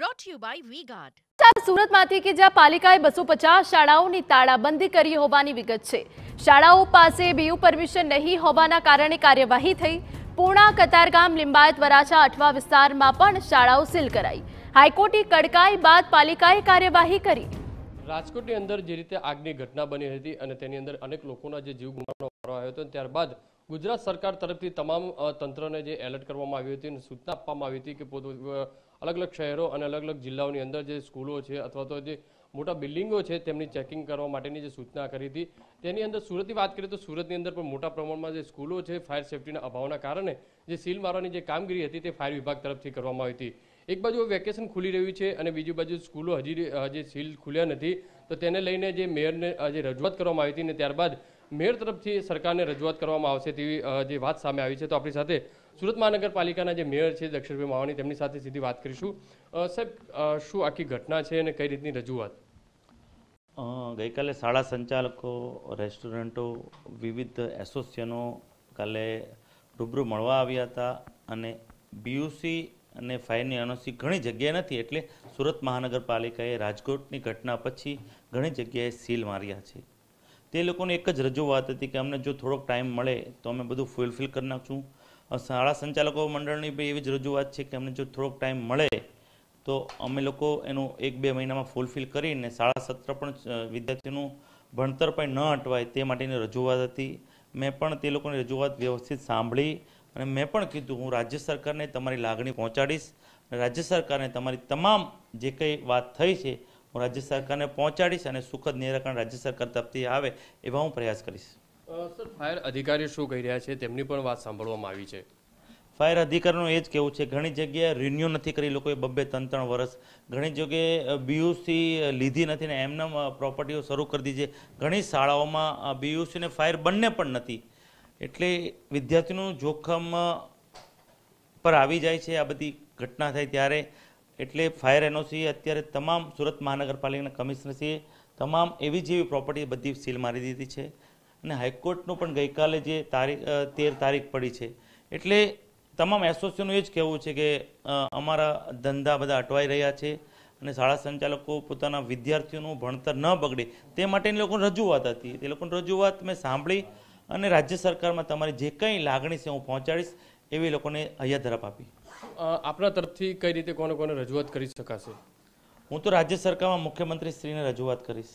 brought you by V Guard સુરતમાંથી કે જ્યાં પાલિકાએ બસો પચાસ શાળાઓની તાળાબંધી કરી હોવાની વિગત છે શાળાઓ પાસે બીયુ પરમિશન નહીં હોવાના કારણે કાર્યવાહી થઈ પૂર્ણા કતારગામ લિંબાયત વરાછા અઠવા વિસ્તારમાં પણ શાળાઓ સીલ કરાઈ હાઈકોર્ટે કડકાઈ બાદ પાલિકાએ કાર્યવાહી કરી રાજકોટની અંદર જે રીતે આગની ઘટના બની હતી અને તેની અંદર અનેક લોકોના જે જીવ ગુમાવવાનો આવ્યો હતો ત્યારબાદ ગુજરાત સરકાર તરફથી તમામ તંત્રને જે એલર્ટ કરવામાં આવી હતી અને સૂચના આપવામાં આવી હતી કે પોતે અલગ અલગ શહેરો અને અલગ અલગ જિલ્લાઓની અંદર જે સ્કૂલો છે અથવા તો જે મોટા બિલ્ડિંગો છે તેમની ચેકિંગ કરવા માટેની જે સૂચના કરી હતી તેની અંદર સુરતની વાત કરીએ તો સુરતની અંદર પણ મોટા પ્રમાણમાં જે સ્કૂલો છે ફાયર સેફટીના અભાવના કારણે જે સીલ મારવાની જે કામગીરી હતી તે ફાયર વિભાગ તરફથી કરવામાં આવી હતી એક બાજુ વેકેશન ખુલી રહ્યું છે અને બીજી બાજુ સ્કૂલો હજી હજી સીલ ખુલ્યા નથી તો તેને લઈને જે મેયરને જે રજૂઆત કરવામાં આવી હતી ને ત્યારબાદ મેયર તરફથી સરકારને રજૂઆત કરવામાં આવશે તેવી જે વાત સામે આવી છે તો આપણી સાથે સુરત મહાનગરપાલિકાના જે મેયર છે દક્ષિણભાઈ માવાણી તેમની સાથે સીધી વાત કરીશું સાહેબ શું આખી ઘટના છે અને કઈ રીતની રજૂઆત ગઈકાલે શાળા સંચાલકો રેસ્ટોરન્ટો વિવિધ એસોસિએશનો કાલે રૂબરૂ મળવા આવ્યા હતા અને બીયુસી અને ફાયરની અનોસી ઘણી જગ્યાએ નથી એટલે સુરત મહાનગરપાલિકાએ રાજકોટની ઘટના પછી ઘણી જગ્યાએ સીલ માર્યા છે તે લોકોની એક જ રજૂઆત હતી કે અમને જો થોડોક ટાઈમ મળે તો અમે બધું ફૂલફિલ કરી નાખશું શાળા સંચાલકો મંડળની બી એવી જ રજૂઆત છે કે અમને જો થોડોક ટાઈમ મળે તો અમે લોકો એનું એક બે મહિનામાં ફૂલફિલ કરીને શાળા સત્ર પણ વિદ્યાર્થીનું ભણતર પણ ન અટવાય તે માટેની રજૂઆત હતી મેં પણ તે લોકોની રજૂઆત વ્યવસ્થિત સાંભળી અને મેં પણ કીધું હું રાજ્ય સરકારને તમારી લાગણી પહોંચાડીશ રાજ્ય સરકારને તમારી તમામ જે કંઈ વાત થઈ છે હું રાજ્ય સરકારને પહોંચાડીશ અને સુખદ નિરાકરણ રાજ્ય સરકાર તરફથી આવે એવા હું પ્રયાસ કરીશ સર ફાયર અધિકારી શું કહી રહ્યા છે તેમની પણ વાત સાંભળવામાં આવી છે ફાયર અધિકારીનું એ જ કેવું છે ઘણી જગ્યાએ રિન્યુ નથી કરી લોકોએ બબ્બે ત્રણ ત્રણ વર્ષ ઘણી જગ્યાએ બીયુસી લીધી નથી ને એમના પ્રોપર્ટીઓ શરૂ કરી દીધી છે ઘણી શાળાઓમાં બીયુસીને ફાયર બંને પણ નથી એટલે વિદ્યાર્થીનું જોખમ પર આવી જાય છે આ બધી ઘટના થાય ત્યારે એટલે ફાયર એનઓસી અત્યારે તમામ સુરત મહાનગરપાલિકાના કમિશનરશ્રીએ તમામ એવી જેવી પ્રોપર્ટી બધી સીલ મારી દીધી છે અને હાઈકોર્ટનું પણ ગઈકાલે જે તારીખ તેર તારીખ પડી છે એટલે તમામ એસોસિએશનનું એ જ કહેવું છે કે અમારા ધંધા બધા અટવાઈ રહ્યા છે અને શાળા સંચાલકો પોતાના વિદ્યાર્થીઓનું ભણતર ન બગડે તે માટેની લોકોની રજૂઆત હતી તે લોકોની રજૂઆત મેં સાંભળી અને રાજ્ય સરકારમાં તમારી જે કંઈ લાગણી છે હું પહોંચાડીશ એવી લોકોને હૈયાધરપ આપી આપણા તરફથી કઈ રીતે કોને કોને રજૂઆત કરી શકાશે હું તો રાજ્ય સરકારમાં મુખ્યમંત્રી શ્રીને રજૂઆત કરીશ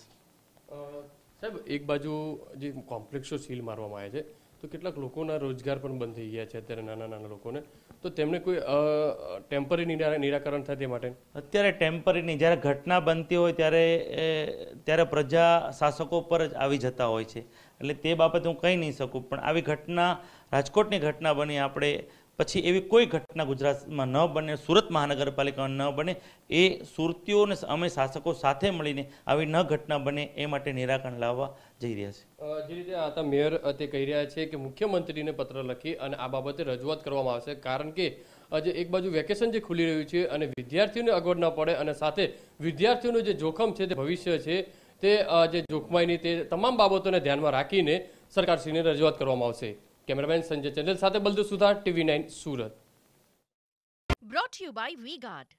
સાહેબ એક બાજુ જે કોમ્પ્લેક્સો સીલ મારવામાં આવે છે તો કેટલાક લોકોના રોજગાર પણ બંધ થઈ ગયા છે અત્યારે નાના નાના લોકોને તો તેમને કોઈ ટેમ્પરરી નિરાકરણ થાય તે માટે અત્યારે ટેમ્પરરીની જ્યારે ઘટના બનતી હોય ત્યારે ત્યારે પ્રજા શાસકો પર જ આવી જતા હોય છે એટલે તે બાબતે હું કહી નહીં શકું પણ આવી ઘટના રાજકોટની ઘટના બની આપણે પછી એવી કોઈ ઘટના ગુજરાતમાં ન બને સુરત મહાનગરપાલિકામાં ન બને એ સુરતીઓને અમે શાસકો સાથે મળીને આવી ન ઘટના બને એ માટે નિરાકરણ લાવવા જઈ રહ્યા છે જે રીતે આતા મેયર તે કહી રહ્યા છે કે મુખ્યમંત્રીને પત્ર લખી અને આ બાબતે રજૂઆત કરવામાં આવશે કારણ કે આજે એક બાજુ વેકેશન જે ખુલી રહ્યું છે અને વિદ્યાર્થીઓને અગવડ ન પડે અને સાથે વિદ્યાર્થીઓનું જે જોખમ છે તે ભવિષ્ય છે તે જે જોખમાઈની તે તમામ બાબતોને ધ્યાનમાં રાખીને સરકારશ્રીને રજૂઆત કરવામાં આવશે કેમેરામેન સંજય ચંદેલ સાથે Baldev Sudhar TV nine Surat brought you by V guard